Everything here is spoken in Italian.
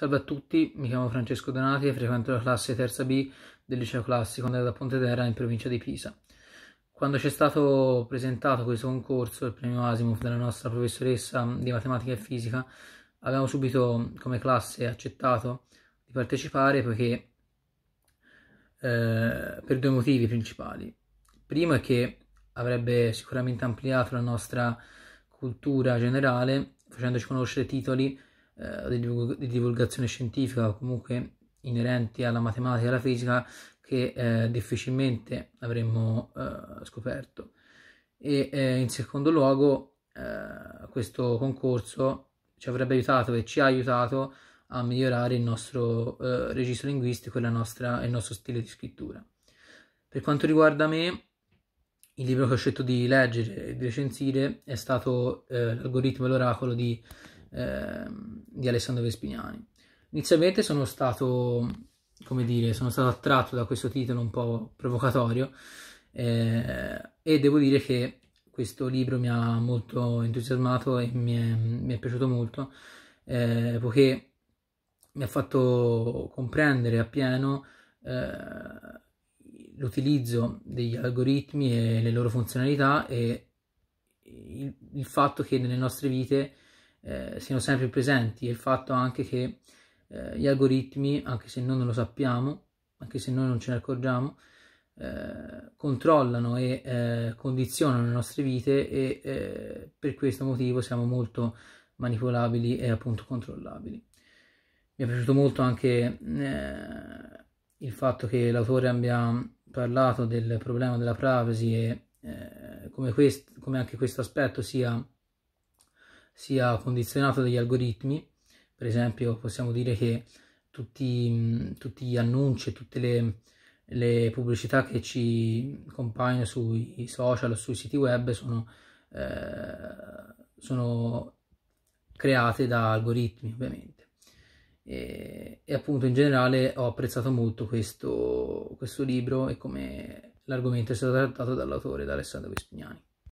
Salve a tutti, mi chiamo Francesco Donati e frequento la classe terza B del liceo classico della Pontedera in provincia di Pisa. Quando ci è stato presentato questo concorso, il premio Asimov della nostra professoressa di matematica e fisica, abbiamo subito come classe accettato di partecipare perché, eh, per due motivi principali. primo è che avrebbe sicuramente ampliato la nostra cultura generale facendoci conoscere titoli eh, di divulgazione scientifica o comunque inerenti alla matematica e alla fisica che eh, difficilmente avremmo eh, scoperto. E eh, in secondo luogo eh, questo concorso ci avrebbe aiutato e ci ha aiutato a migliorare il nostro registro linguistico e nostra, il nostro stile di scrittura. Per quanto riguarda me, il libro che ho scelto di leggere e di recensire è stato eh, L'algoritmo e l'oracolo di Ehm, di Alessandro Vespignani. Inizialmente sono stato, come dire, sono stato attratto da questo titolo un po' provocatorio eh, e devo dire che questo libro mi ha molto entusiasmato e mi è, mi è piaciuto molto eh, perché mi ha fatto comprendere appieno eh, l'utilizzo degli algoritmi e le loro funzionalità e il, il fatto che nelle nostre vite eh, siano sempre presenti e il fatto anche che eh, gli algoritmi, anche se noi non lo sappiamo, anche se noi non ce ne accorgiamo, eh, controllano e eh, condizionano le nostre vite e eh, per questo motivo siamo molto manipolabili e appunto controllabili. Mi è piaciuto molto anche il fatto che l'autore abbia parlato del problema della privacy e come, quest- come anche questo aspetto sia sia condizionato dagli algoritmi, per esempio possiamo dire che tutti, tutti gli annunci, tutte le, le, pubblicità che ci compaiono sui social o sui siti web sono, eh, sono create da algoritmi ovviamente. E, e, appunto in generale ho apprezzato molto questo, questo libro e come l'argomento è stato trattato dall'autore, da Alessandro Vespignani.